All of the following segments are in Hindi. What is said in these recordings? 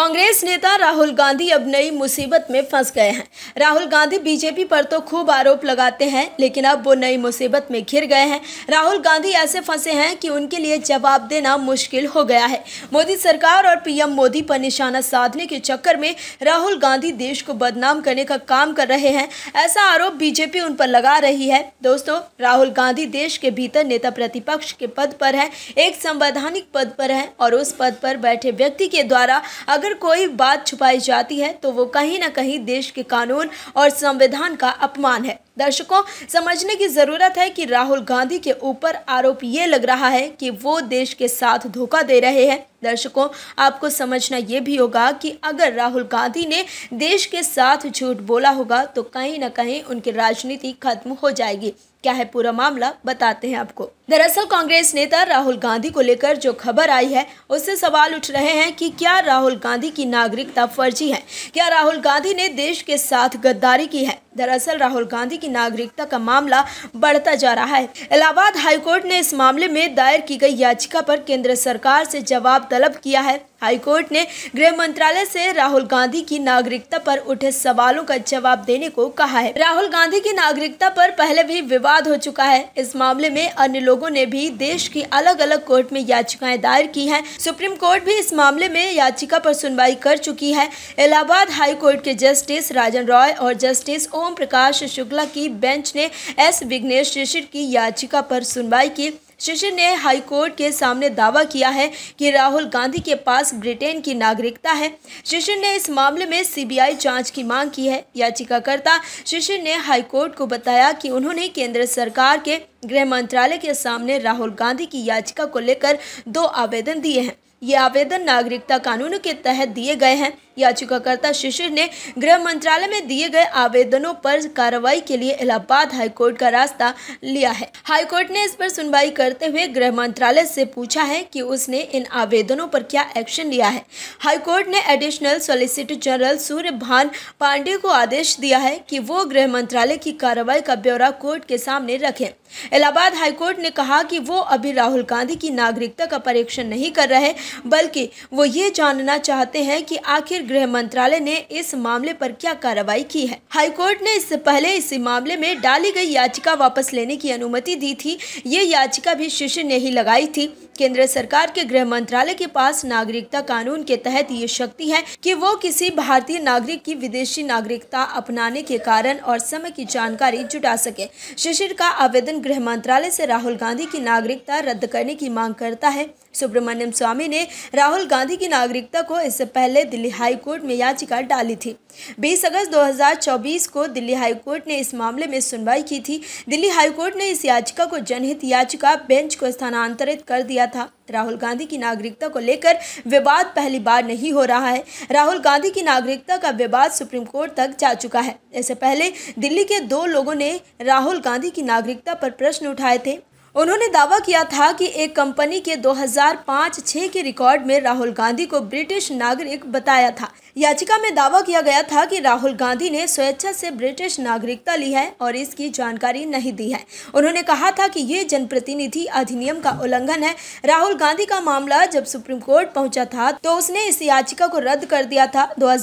कांग्रेस नेता राहुल गांधी अब नई मुसीबत में फंस गए हैं राहुल गांधी बीजेपी पर तो खूब आरोप लगाते हैं लेकिन अब वो नई मुसीबत में घिर गए हैं राहुल गांधी ऐसे फंसे हैं कि उनके लिए जवाब देना मुश्किल हो गया है मोदी सरकार और पीएम मोदी पर निशाना साधने के चक्कर में राहुल गांधी देश को बदनाम करने का काम कर रहे हैं ऐसा आरोप बीजेपी उन पर लगा रही है दोस्तों राहुल गांधी देश के भीतर नेता प्रतिपक्ष के पद पर है एक संवैधानिक पद पर है और उस पद पर बैठे व्यक्ति के द्वारा अगर अगर कोई बात छुपाई जाती है तो वो कहीं ना कहीं देश के कानून और संविधान का अपमान है दर्शकों समझने की ज़रूरत है कि राहुल गांधी के ऊपर आरोप ये लग रहा है कि वो देश के साथ धोखा दे रहे हैं दर्शकों आपको समझना ये भी होगा कि अगर राहुल गांधी ने देश के साथ झूठ बोला होगा तो कहीं ना कहीं उनकी राजनीति खत्म हो जाएगी क्या है पूरा मामला बताते हैं आपको दरअसल कांग्रेस नेता राहुल गांधी को लेकर जो खबर आई है उससे सवाल उठ रहे हैं कि क्या राहुल गांधी की नागरिकता फर्जी है क्या राहुल गांधी ने देश के साथ गद्दारी की है दरअसल राहुल गांधी की नागरिकता का मामला बढ़ता जा रहा है इलाहाबाद हाईकोर्ट ने इस मामले में दायर की गई याचिका पर केंद्र सरकार से जवाब तलब किया है हाईकोर्ट ने गृह मंत्रालय से राहुल गांधी की नागरिकता पर उठे सवालों का जवाब देने को कहा है राहुल गांधी की नागरिकता पर पहले भी विवाद हो चुका है इस मामले में अन्य लोगों ने भी देश की अलग अलग कोर्ट में याचिकाएं दायर की हैं। सुप्रीम कोर्ट भी इस मामले में याचिका पर सुनवाई कर चुकी है इलाहाबाद हाईकोर्ट के जस्टिस राजन रॉय और जस्टिस ओ ओम प्रकाश शुक्ला की बेंच ने एस विघ्नेश शिशिर की याचिका पर सुनवाई की शिशिर ने हाईकोर्ट के सामने दावा किया है कि राहुल गांधी के पास ब्रिटेन की नागरिकता है शिशिर ने इस मामले में सीबीआई जांच की मांग की है याचिकाकर्ता शिशिर ने हाईकोर्ट को बताया कि उन्होंने केंद्र सरकार के गृह मंत्रालय के सामने राहुल गांधी की याचिका को लेकर दो आवेदन दिए हैं ये आवेदन नागरिकता कानून के तहत दिए गए हैं याचिकाकर्ता शिशिर ने गृह मंत्रालय में दिए गए आवेदनों पर कार्रवाई के लिए इलाहाबाद हाईकोर्ट का रास्ता लिया है हाईकोर्ट ने इस पर सुनवाई करते हुए गृह मंत्रालय से पूछा है कि उसने इन आवेदनों पर क्या एक्शन लिया है हाईकोर्ट ने एडिशनल सोलिसिटर जनरल सूर्य भान पांडे को आदेश दिया है कि वो गृह मंत्रालय की कार्रवाई का ब्यौरा कोर्ट के सामने रखें इलाहाबाद हाईकोर्ट ने कहा कि वो अभी राहुल गांधी की नागरिकता का परीक्षण नहीं कर रहे बल्कि वो ये जानना चाहते हैं कि आखिर गृह मंत्रालय ने इस मामले पर क्या कार्रवाई की है हाईकोर्ट ने इससे पहले इस मामले में डाली गई याचिका वापस लेने की अनुमति दी थी ये याचिका भी शिष्य ने ही लगाई थी केंद्र सरकार के गृह मंत्रालय के पास नागरिकता कानून के तहत ये शक्ति है कि वो किसी भारतीय नागरिक की विदेशी नागरिकता अपनाने के कारण और समय की जानकारी जुटा सके शिशिर का आवेदन गृह मंत्रालय से राहुल गांधी की नागरिकता रद्द करने की मांग करता है सुब्रमण्यम स्वामी ने राहुल गांधी की नागरिकता को इससे पहले दिल्ली हाई कोर्ट में याचिका डाली थी 20 अगस्त 2024 को दिल्ली हाई कोर्ट ने इस मामले में सुनवाई की थी दिल्ली हाई कोर्ट ने इस याचिका को जनहित याचिका बेंच को स्थानांतरित कर दिया था राहुल गांधी की नागरिकता को लेकर विवाद पहली बार नहीं हो रहा है राहुल गांधी की नागरिकता का विवाद सुप्रीम कोर्ट तक जा चुका है इससे पहले दिल्ली के दो लोगों ने राहुल गांधी की नागरिकता पर प्रश्न उठाए थे उन्होंने दावा किया था कि एक कंपनी के 2005-6 के रिकॉर्ड में राहुल गांधी को ब्रिटिश नागरिक बताया था याचिका में दावा किया गया था कि राहुल गांधी ने स्वेच्छा से ब्रिटिश नागरिकता ली है और इसकी जानकारी नहीं दी है उन्होंने कहा था कि ये जनप्रतिनिधि अधिनियम का उल्लंघन है राहुल गांधी का मामला जब सुप्रीम कोर्ट पहुंचा था तो उसने इस याचिका को रद्द कर दिया था दो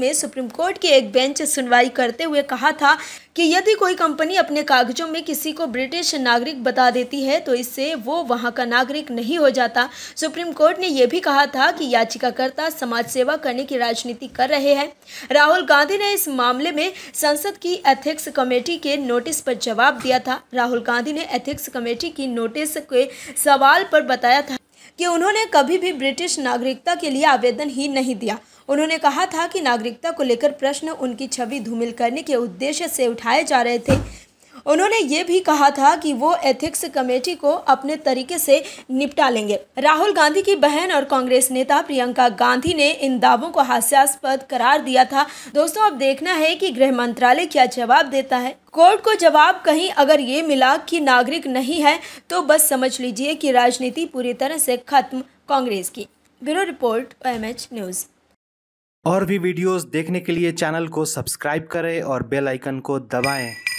में सुप्रीम कोर्ट की एक बेंच सुनवाई करते हुए कहा था कि यदि कोई कंपनी अपने कागजों में किसी को ब्रिटिश नागरिक बता देती है तो इससे वो वहाँ का नागरिक नहीं हो जाता सुप्रीम कोर्ट ने यह भी कहा था कि याचिकाकर्ता समाज सेवा करने की राजनीति कर रहे हैं राहुल गांधी ने इस मामले में संसद की एथिक्स कमेटी के नोटिस पर जवाब दिया था राहुल गांधी ने एथिक्स कमेटी की नोटिस के सवाल पर बताया था कि उन्होंने कभी भी ब्रिटिश नागरिकता के लिए आवेदन ही नहीं दिया उन्होंने कहा था कि नागरिकता को लेकर प्रश्न उनकी छवि धूमिल करने के उद्देश्य से उठाए जा रहे थे उन्होंने ये भी कहा था कि वो एथिक्स कमेटी को अपने तरीके से निपटा लेंगे राहुल गांधी की बहन और कांग्रेस नेता प्रियंका गांधी ने इन दावों को हास्यास्पद करार दिया था दोस्तों अब देखना है कि गृह मंत्रालय क्या जवाब देता है कोर्ट को जवाब कहीं अगर ये मिला कि नागरिक नहीं है तो बस समझ लीजिए कि राजनीति पूरी तरह से खत्म कांग्रेस की ब्यूरो रिपोर्ट एम न्यूज़ और भी वीडियोस देखने के लिए चैनल को सब्सक्राइब करें और बेल आइकन को दबाएं